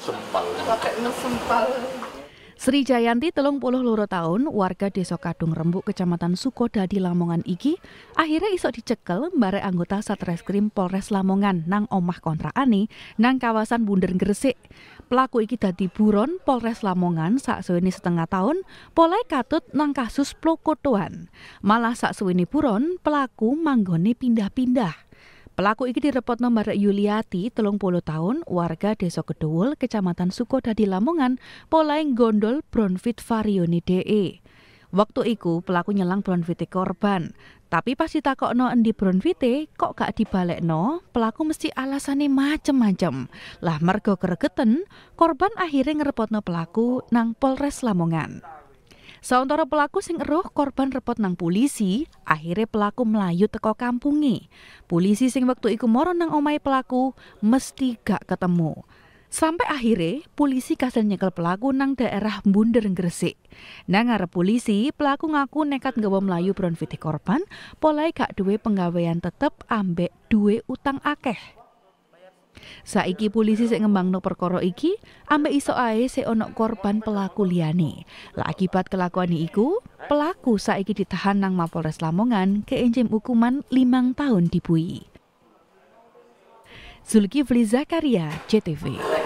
sempal. pakai sempal. Sri Jayanti telung puluh loro tahun warga Desa Kadung Rembuk Kecamatan Sukodadi Lamongan iki akhirnya isok dicekel mbare anggota Satreskrim Polres Lamongan nang omah kontraane nang kawasan Bunder Gresik. Pelaku iki dadi buron Polres Lamongan saat suwini setengah tahun polai katut nang kasus plokotoan. Malah saat suwini buron pelaku manggone pindah-pindah. Pelaku iki direpot nomor Yuliati, telung puluh tahun, warga Desa Kedul, Kecamatan Sukodadi Lamongan, Polaing Gondol, Bronfit Varioni DE. Waktu itu pelaku nyelang bronfite korban. Tapi pas no endi bronfite, kok gak dibalik no, pelaku mesti alasannya macem-macem. Lah mergo kregeten, korban akhirnya no pelaku nang Polres Lamongan. Sauntara pelaku sing eruh korban repot nang polisi, akhirnya pelaku melayu teko kampunge. Polisi sing waktu iku moron nang omai pelaku mesti gak ketemu. Sampai akhirnya, polisi kasil nyekel pelaku nang daerah Bunder Gresik. Nang ngarep polisi, pelaku ngaku nekat gawa melayu bronfite korban, polai gak duwe penggawean tetep ambek duwe utang akeh. Saiki polisi sing ngembangno perkara iki ambek iso ae sik ana korban pelaku liyane. Lah akibat kelakuan iku, pelaku saiki ditahan nang Mapolres Lamongan keencim hukuman limang tahun dibui. Zulkifli Zakaria, CTV.